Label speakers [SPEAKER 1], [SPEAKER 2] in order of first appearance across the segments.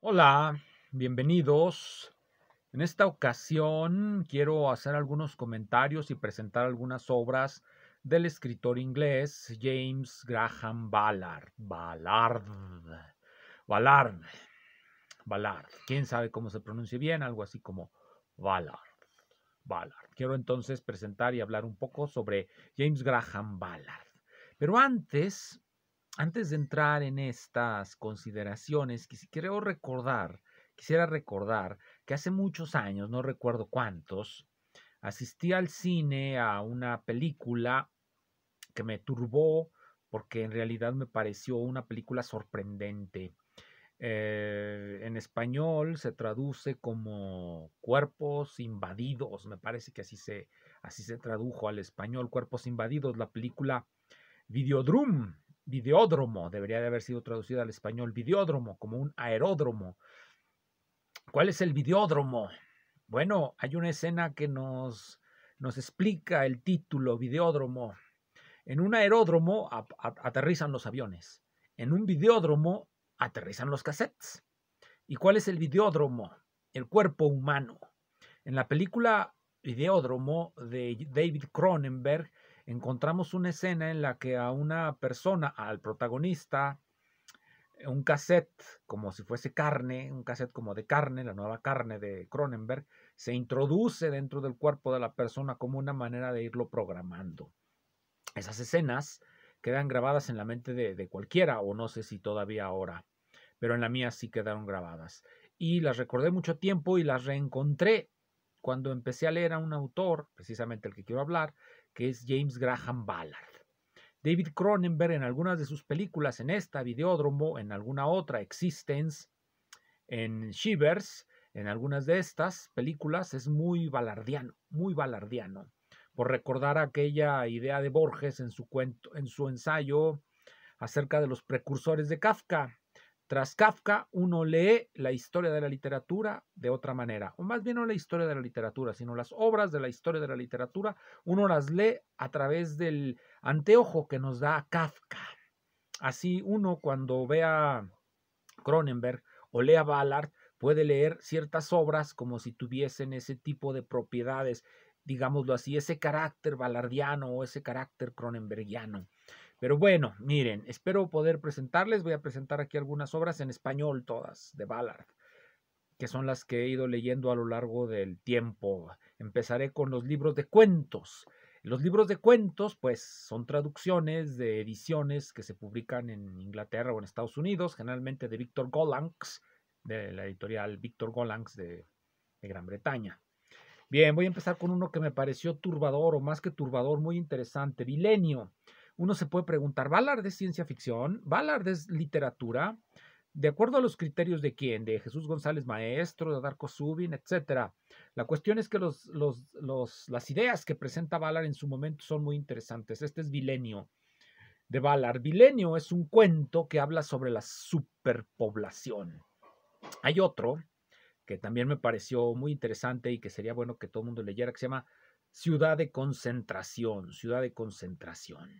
[SPEAKER 1] Hola, bienvenidos. En esta ocasión quiero hacer algunos comentarios y presentar algunas obras del escritor inglés James Graham Ballard. Ballard. Ballard. Ballard. ¿Quién sabe cómo se pronuncia bien? Algo así como Ballard. Ballard. Quiero entonces presentar y hablar un poco sobre James Graham Ballard. Pero antes, antes de entrar en estas consideraciones, recordar, quisiera recordar que hace muchos años, no recuerdo cuántos, asistí al cine a una película que me turbó porque en realidad me pareció una película sorprendente. Eh, en español se traduce como cuerpos invadidos, me parece que así se, así se tradujo al español, cuerpos invadidos, la película Videodrum videódromo, debería de haber sido traducido al español, videódromo, como un aeródromo. ¿Cuál es el videódromo? Bueno, hay una escena que nos, nos explica el título, videódromo. En un aeródromo aterrizan los aviones, en un videódromo aterrizan los cassettes. ¿Y cuál es el videódromo? El cuerpo humano. En la película Videódromo de David Cronenberg, encontramos una escena en la que a una persona, al protagonista, un cassette como si fuese carne, un cassette como de carne, la nueva carne de Cronenberg, se introduce dentro del cuerpo de la persona como una manera de irlo programando. Esas escenas quedan grabadas en la mente de, de cualquiera, o no sé si todavía ahora, pero en la mía sí quedaron grabadas. Y las recordé mucho tiempo y las reencontré cuando empecé a leer a un autor, precisamente el que quiero hablar, que es James Graham Ballard. David Cronenberg en algunas de sus películas, en esta, Videódromo, en alguna otra, Existence, en Shivers, en algunas de estas películas, es muy balardiano, muy balardiano. Por recordar aquella idea de Borges en su, cuento, en su ensayo acerca de los precursores de Kafka, tras Kafka, uno lee la historia de la literatura de otra manera, o más bien no la historia de la literatura, sino las obras de la historia de la literatura, uno las lee a través del anteojo que nos da Kafka. Así uno cuando vea Cronenberg o lea Ballard, puede leer ciertas obras como si tuviesen ese tipo de propiedades, digámoslo así, ese carácter ballardiano o ese carácter cronenbergiano. Pero bueno, miren, espero poder presentarles. Voy a presentar aquí algunas obras en español, todas, de Ballard, que son las que he ido leyendo a lo largo del tiempo. Empezaré con los libros de cuentos. Los libros de cuentos, pues, son traducciones de ediciones que se publican en Inglaterra o en Estados Unidos, generalmente de Victor Gollancz, de la editorial Victor Gollancz de, Gran Bretaña. Bien, voy a empezar con uno que me pareció turbador, o más que turbador, muy interesante, Bilenio uno se puede preguntar, ¿Ballard es ciencia ficción? ¿Ballard es literatura? De acuerdo a los criterios de quién, de Jesús González Maestro, de Darko Subin, etc. La cuestión es que los, los, las ideas que presenta Valar en su momento son muy interesantes. Este es Vilenio de Valar. Vilenio es un cuento que habla sobre la superpoblación. Hay otro que también me pareció muy interesante y que sería bueno que todo el mundo leyera, que se llama Ciudad de Concentración, Ciudad de Concentración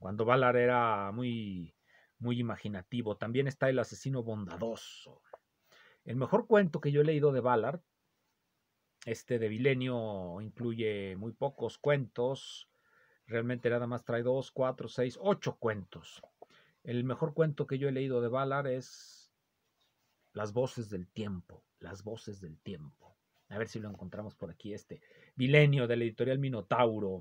[SPEAKER 1] cuando Valar era muy, muy imaginativo. También está El asesino bondadoso. El mejor cuento que yo he leído de Valar, este de Vilenio incluye muy pocos cuentos, realmente nada más trae dos, cuatro, seis, ocho cuentos. El mejor cuento que yo he leído de Valar es Las voces del tiempo, las voces del tiempo. A ver si lo encontramos por aquí, este Vilenio de la editorial Minotauro.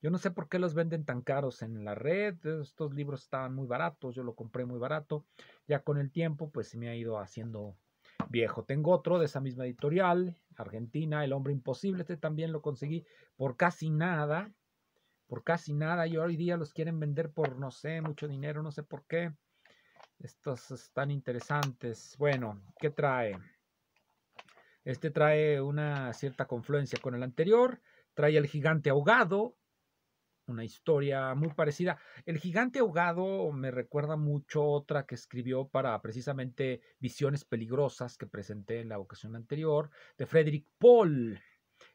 [SPEAKER 1] Yo no sé por qué los venden tan caros en la red. Estos libros estaban muy baratos, yo lo compré muy barato. Ya con el tiempo, pues se me ha ido haciendo viejo. Tengo otro de esa misma editorial, Argentina, El Hombre Imposible. Este también lo conseguí por casi nada. Por casi nada. Y hoy día los quieren vender por, no sé, mucho dinero, no sé por qué. Estos están interesantes. Bueno, ¿qué trae? Este trae una cierta confluencia con el anterior. Trae el gigante ahogado, una historia muy parecida. El gigante ahogado me recuerda mucho otra que escribió para precisamente Visiones Peligrosas que presenté en la ocasión anterior, de Frederick Paul.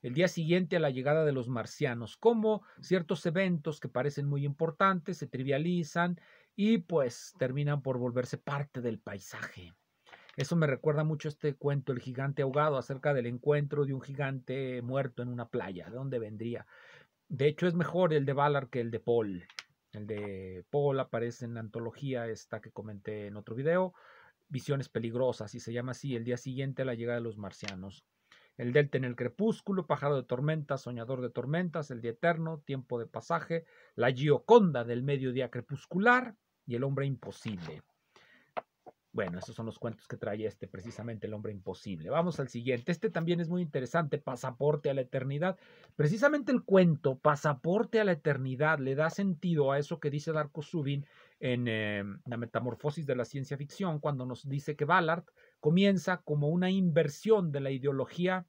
[SPEAKER 1] El día siguiente a la llegada de los marcianos, como ciertos eventos que parecen muy importantes se trivializan y pues terminan por volverse parte del paisaje. Eso me recuerda mucho este cuento, El gigante ahogado, acerca del encuentro de un gigante muerto en una playa. ¿De dónde vendría? De hecho, es mejor el de Valar que el de Paul. El de Paul aparece en la antología esta que comenté en otro video, Visiones Peligrosas, y se llama así, el día siguiente a la llegada de los marcianos. El Delta en el Crepúsculo, Pájaro de Tormentas, Soñador de Tormentas, El Día Eterno, Tiempo de Pasaje, La Gioconda del Mediodía Crepuscular y El Hombre Imposible. Bueno, esos son los cuentos que trae este, precisamente El hombre imposible. Vamos al siguiente. Este también es muy interesante, Pasaporte a la Eternidad. Precisamente el cuento Pasaporte a la Eternidad le da sentido a eso que dice Darko Subin en eh, La Metamorfosis de la Ciencia Ficción, cuando nos dice que Ballard comienza como una inversión de la ideología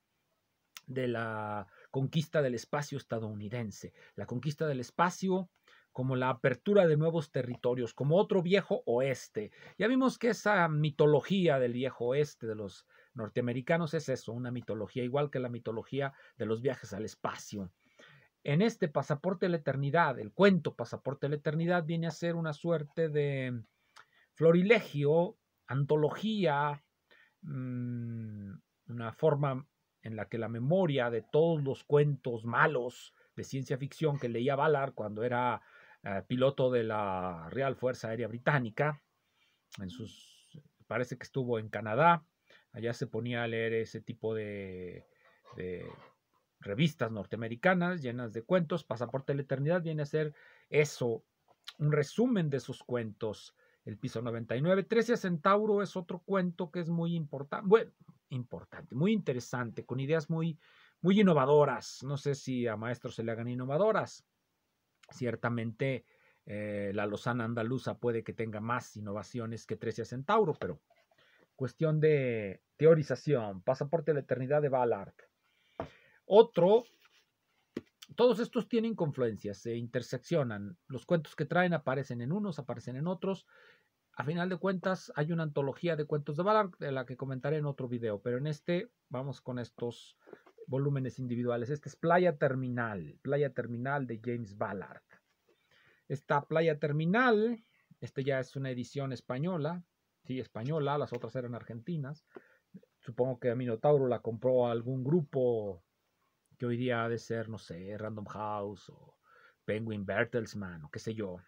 [SPEAKER 1] de la conquista del espacio estadounidense. La conquista del espacio como la apertura de nuevos territorios, como otro viejo oeste. Ya vimos que esa mitología del viejo oeste de los norteamericanos es eso, una mitología igual que la mitología de los viajes al espacio. En este pasaporte de la eternidad, el cuento pasaporte de la eternidad viene a ser una suerte de florilegio, antología, mm, una forma en la que la memoria de todos los cuentos malos de ciencia ficción que leía Valar cuando era eh, piloto de la Real Fuerza Aérea Británica. parece que estuvo en Canadá. Allá se ponía a leer ese tipo de, revistas norteamericanas llenas de cuentos. Pasaporte de la Eternidad viene a ser eso, un resumen de sus cuentos. El piso 99. 13 Centauro es otro cuento que es muy importante, muy interesante, con ideas muy, muy innovadoras. No sé si a maestros se le hagan innovadoras. Ciertamente eh, la Lozana andaluza puede que tenga más innovaciones que Trecia Centauro, pero cuestión de teorización, pasaporte de la eternidad de Ballard. Otro, todos estos tienen confluencias, se interseccionan, los cuentos que traen aparecen en unos, aparecen en otros. A final de cuentas, hay una antología de cuentos de Ballard de la que comentaré en otro video, pero en este vamos con estos volúmenes individuales. Este es Playa Terminal, Playa Terminal de James Ballard. Esta Playa Terminal, esta ya es una edición española, sí, española, las otras eran argentinas. Supongo que Minotauro la compró a algún grupo que hoy día ha de ser, no sé, Random House o Penguin Bertelsmann o qué sé yo.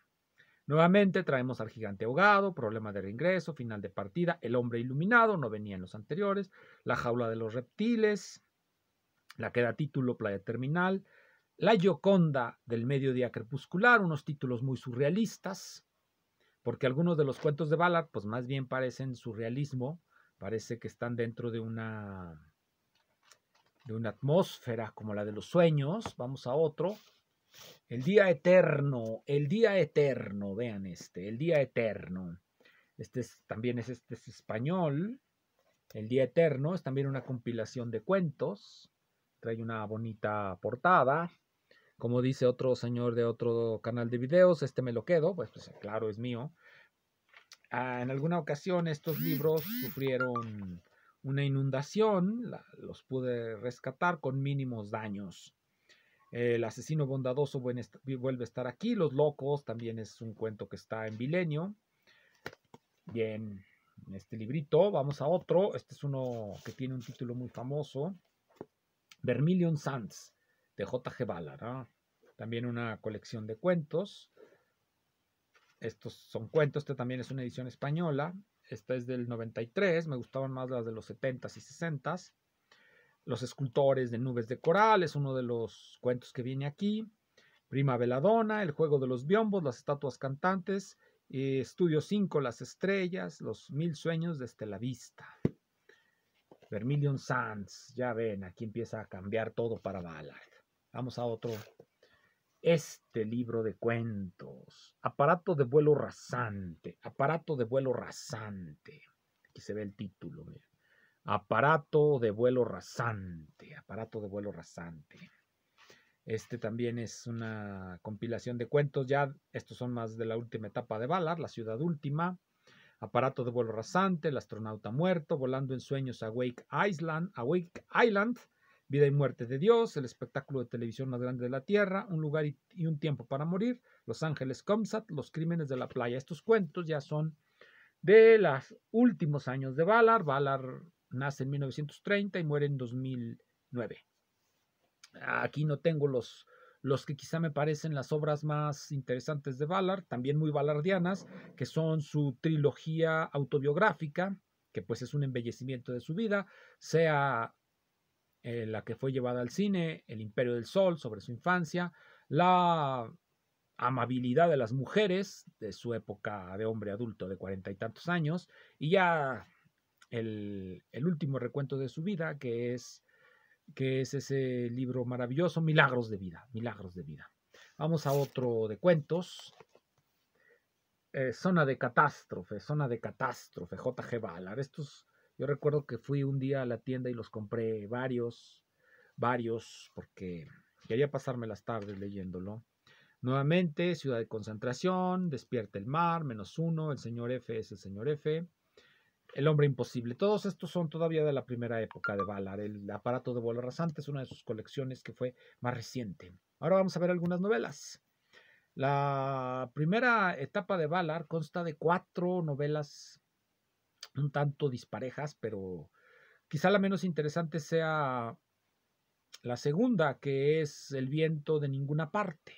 [SPEAKER 1] Nuevamente traemos al gigante ahogado, problema de reingreso, final de partida, el hombre iluminado, no venía en los anteriores, la jaula de los reptiles, la que da título Playa Terminal, La Gioconda del Mediodía Crepuscular, unos títulos muy surrealistas, porque algunos de los cuentos de Ballard, pues más bien parecen surrealismo, parece que están dentro de una de una atmósfera como la de los sueños. Vamos a otro. El día eterno, el día eterno, vean este, el día eterno. Este también es, este es español. El día eterno es también una compilación de cuentos. Trae una bonita portada. Como dice otro señor de otro canal de videos, este me lo quedo, pues, pues claro, es mío. Ah, en alguna ocasión estos libros sufrieron una inundación, los pude rescatar con mínimos daños. El asesino bondadoso vuelve a estar aquí. Los locos también es un cuento que está en vilenio Bien, este librito. Vamos a otro. Este es uno que tiene un título muy famoso. Vermilion Sands de J.G. Ballard. También una colección de cuentos. Estos son cuentos, este también es una edición española. Esta es del 93, me gustaban más las de los 70s y 60s. Los escultores de nubes de coral es uno de los cuentos que viene aquí. Prima Veladona, El juego de los biombos, las estatuas cantantes, eh, Estudio 5, Las estrellas, Los mil sueños desde la vista. Vermilion Sands, ya ven, aquí empieza a cambiar todo para Ballard. Vamos a otro. Este libro de cuentos. Aparato de vuelo rasante. Aparato de vuelo rasante. Aquí se ve el título. Aparato de vuelo rasante. Aparato de vuelo rasante. Este también es una compilación de cuentos. Ya estos son más de la última etapa de Ballard, la ciudad última. Aparato de vuelo rasante, el astronauta muerto, volando en sueños a Wake Island, awake Island, Vida y muerte de Dios, el espectáculo de televisión más grande de la Tierra, Un lugar y, un tiempo para morir, Los Ángeles Comsat, Los crímenes de la playa. Estos cuentos ya son de los últimos años de Valar. Valar nace en 1930 y muere en 2009. Aquí no tengo los los que quizá me parecen las obras más interesantes de Ballard, también muy ballardianas, que son su trilogía autobiográfica, que pues es un embellecimiento de su vida, sea eh, la que fue llevada al cine, El Imperio del Sol, sobre su infancia, la amabilidad de las mujeres de su época de hombre adulto de cuarenta y tantos años, y ya el, el último recuento de su vida, que es que es ese libro maravilloso, Milagros de Vida, Milagros de Vida. Vamos a otro de cuentos. Eh, zona de catástrofe, zona de catástrofe, JG Ballard. Estos, yo recuerdo que fui un día a la tienda y los compré varios, varios, porque quería pasarme las tardes leyéndolo. Nuevamente, ciudad de concentración, despierta el mar, menos uno, el señor F es el señor F, el hombre imposible. Todos estos son todavía de la primera época de Valar. El aparato de Bola rasante es una de sus colecciones que fue más reciente. Ahora vamos a ver algunas novelas. La primera etapa de Valar consta de cuatro novelas un tanto disparejas, pero quizá la menos interesante sea la segunda, que es El viento de ninguna parte.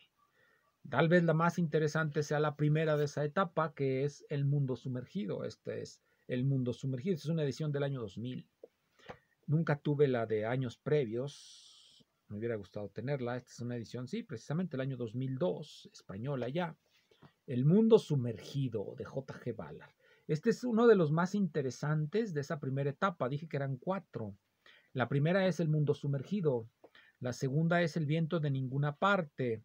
[SPEAKER 1] Tal vez la más interesante sea la primera de esa etapa, que es El mundo sumergido. Este es el Mundo Sumergido. es una edición del año 2000. Nunca tuve la de años previos. Me hubiera gustado tenerla. Esta es una edición, sí, precisamente el año 2002, española ya. El Mundo Sumergido de J.G. Ballard. Este es uno de los más interesantes de esa primera etapa. Dije que eran cuatro. La primera es El Mundo Sumergido. La segunda es El Viento de Ninguna Parte.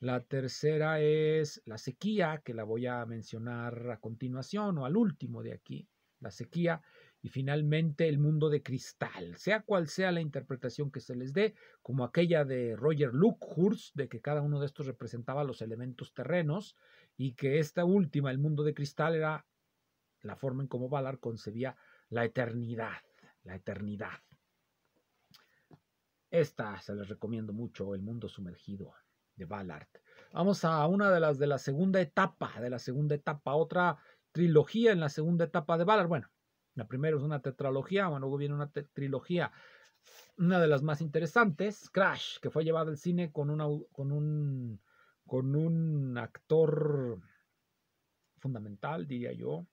[SPEAKER 1] La tercera es la sequía, que la voy a mencionar a continuación o al último de aquí la sequía y finalmente el mundo de cristal, sea cual sea la interpretación que se les dé, como aquella de Roger Luckhurst, de que cada uno de estos representaba los elementos terrenos y que esta última, el mundo de cristal, era la forma en cómo Valar concebía la eternidad, la eternidad. Esta se les recomiendo mucho, El mundo sumergido de Ballard. Vamos a una de las de la segunda etapa, de la segunda etapa, otra trilogía en la segunda etapa de Ballard. Bueno, la primera es una tetralogía, bueno, luego viene una trilogía, una de las más interesantes, Crash, que fue llevada al cine con, con, un, con un actor fundamental, diría yo,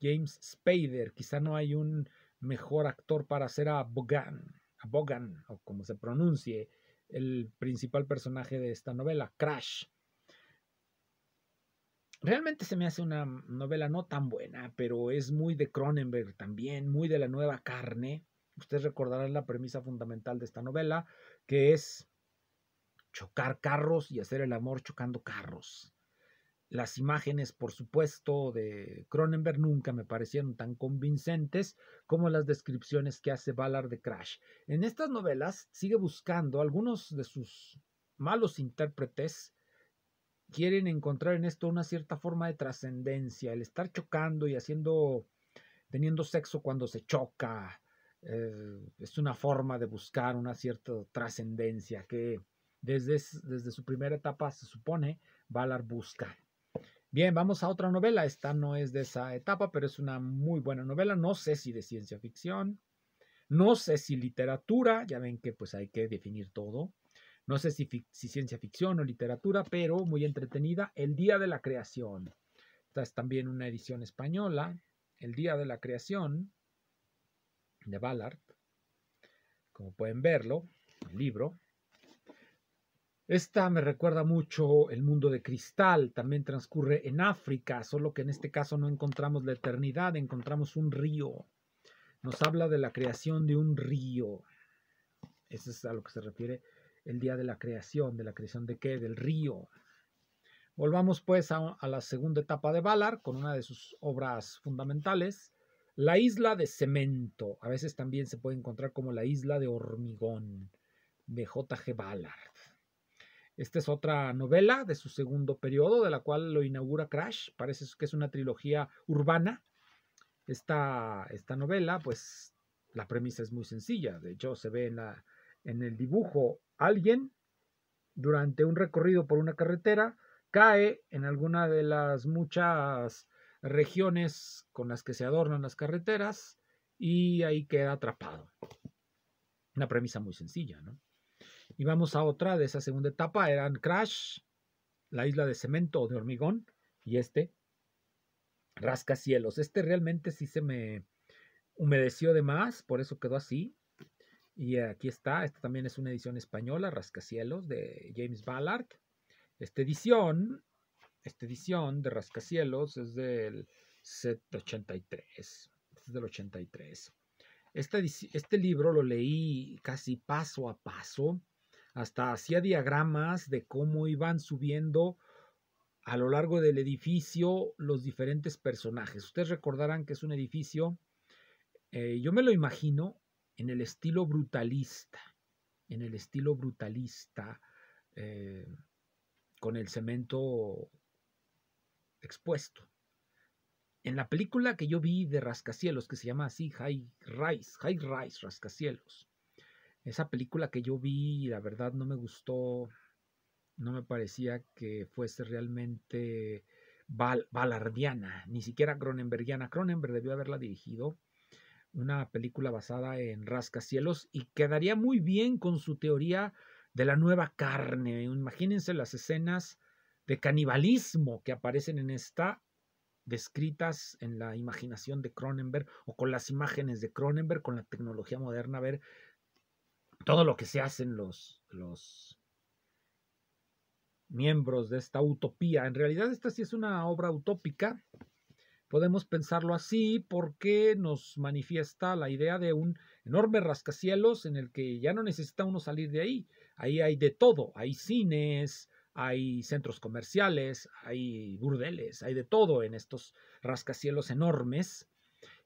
[SPEAKER 1] James Spader. Quizá no hay un mejor actor para hacer a Bogan, a Bogan, o como se pronuncie, el principal personaje de esta novela, Crash. Realmente se me hace una novela no tan buena, pero es muy de Cronenberg también, muy de la nueva carne. Ustedes recordarán la premisa fundamental de esta novela, que es chocar carros y hacer el amor chocando carros. Las imágenes, por supuesto, de Cronenberg nunca me parecieron tan convincentes como las descripciones que hace Ballard de Crash. En estas novelas sigue buscando algunos de sus malos intérpretes quieren encontrar en esto una cierta forma de trascendencia, el estar chocando y haciendo, teniendo sexo cuando se choca, eh, es una forma de buscar una cierta trascendencia que desde, desde su primera etapa se supone Valar busca. Bien, vamos a otra novela. Esta no es de esa etapa, pero es una muy buena novela. No sé si de ciencia ficción, no sé si literatura, ya ven que pues hay que definir todo no sé si, ciencia ficción o literatura, pero muy entretenida, El Día de la Creación. Esta es también una edición española, El Día de la Creación, de Ballard, como pueden verlo, el libro. Esta me recuerda mucho El mundo de cristal, también transcurre en África, solo que en este caso no encontramos la eternidad, encontramos un río. Nos habla de la creación de un río. Eso es a lo que se refiere el día de la creación, de la creación de qué, del río. Volvamos pues a, la segunda etapa de Valar con una de sus obras fundamentales, la isla de cemento. A veces también se puede encontrar como la isla de hormigón de J.G. Ballard. Esta es otra novela de su segundo periodo, de la cual lo inaugura Crash. Parece que es una trilogía urbana. Esta, esta novela, pues la premisa es muy sencilla. De hecho, se ve en la, en el dibujo alguien durante un recorrido por una carretera cae en alguna de las muchas regiones con las que se adornan las carreteras y ahí queda atrapado. Una premisa muy sencilla, ¿no? Y vamos a otra de esa segunda etapa, eran Crash, la isla de cemento o de hormigón, y este, Rascacielos. Este realmente sí se me humedeció de más, por eso quedó así. Y aquí está, esta también es una edición española, Rascacielos, de James Ballard. Esta edición, esta edición de Rascacielos es del 83, del Este, libro lo leí casi paso a paso, hasta hacía diagramas de cómo iban subiendo a lo largo del edificio los diferentes personajes. Ustedes recordarán que es un edificio, eh, yo me lo imagino en el estilo brutalista, en el estilo brutalista, eh, con el cemento expuesto. En la película que yo vi de Rascacielos, que se llama así, High Rise, High Rise Rascacielos, esa película que yo vi, la verdad no me gustó, no me parecía que fuese realmente valardiana. balardiana, ni siquiera cronenbergiana. Cronenberg debió haberla dirigido una película basada en rascacielos y quedaría muy bien con su teoría de la nueva carne. Imagínense las escenas de canibalismo que aparecen en esta, descritas en la imaginación de Cronenberg o con las imágenes de Cronenberg, con la tecnología moderna, ver todo lo que se hacen los, los miembros de esta utopía. En realidad esta sí es una obra utópica, Podemos pensarlo así porque nos manifiesta la idea de un enorme rascacielos en el que ya no necesita uno salir de ahí. Ahí hay de todo, hay cines, hay centros comerciales, hay burdeles, hay de todo en estos rascacielos enormes.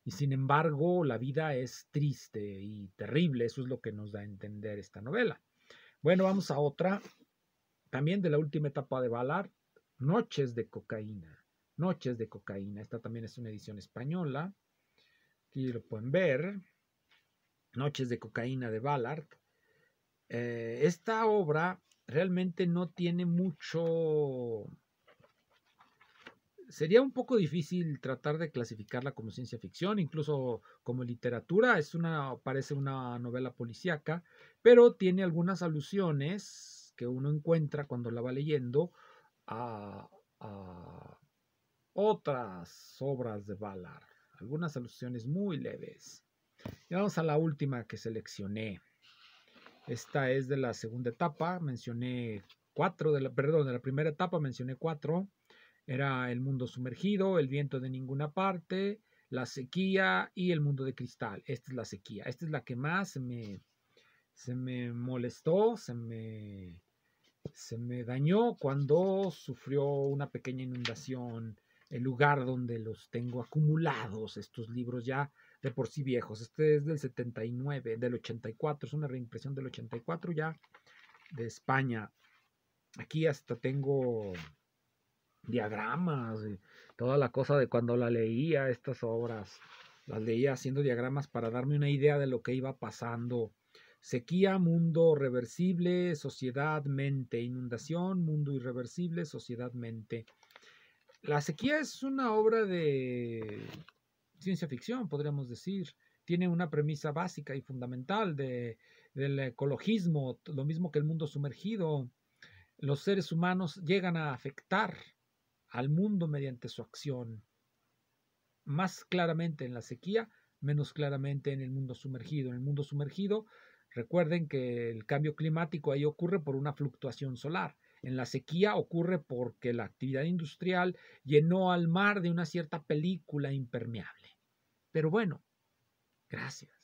[SPEAKER 1] Y sin embargo, la vida es triste y terrible, eso es lo que nos da a entender esta novela. Bueno, vamos a otra, también de la última etapa de Ballard, Noches de cocaína. Noches de cocaína. Esta también es una edición española. Aquí lo pueden ver. Noches de cocaína de Ballard. Eh, esta obra realmente no tiene mucho... Sería un poco difícil tratar de clasificarla como ciencia ficción, incluso como literatura. Es una, parece una novela policíaca, pero tiene algunas alusiones que uno encuentra cuando la va leyendo a otras obras de Valar, algunas alusiones muy leves. Y vamos a la última que seleccioné. Esta es de la segunda etapa, mencioné cuatro, de la, perdón, de la primera etapa mencioné cuatro. Era el mundo sumergido, el viento de ninguna parte, la sequía y el mundo de cristal. Esta es la sequía, esta es la que más se me molestó, se me, se me dañó cuando sufrió una pequeña inundación el lugar donde los tengo acumulados, estos libros ya de por sí viejos. Este es del 79, del 84, es una reimpresión del 84 ya de España. Aquí hasta tengo diagramas, toda la cosa de cuando la leía, estas obras, las leía haciendo diagramas para darme una idea de lo que iba pasando. Sequía, mundo reversible, sociedad, mente. Inundación, mundo irreversible, sociedad, mente. La sequía es una obra de ciencia ficción, podríamos decir. Tiene una premisa básica y fundamental de, del ecologismo, lo mismo que el mundo sumergido. Los seres humanos llegan a afectar al mundo mediante su acción, más claramente en la sequía, menos claramente en el mundo sumergido. En el mundo sumergido, recuerden que el cambio climático ahí ocurre por una fluctuación solar en la sequía ocurre porque la actividad industrial llenó al mar de una cierta película impermeable. Pero bueno, gracias.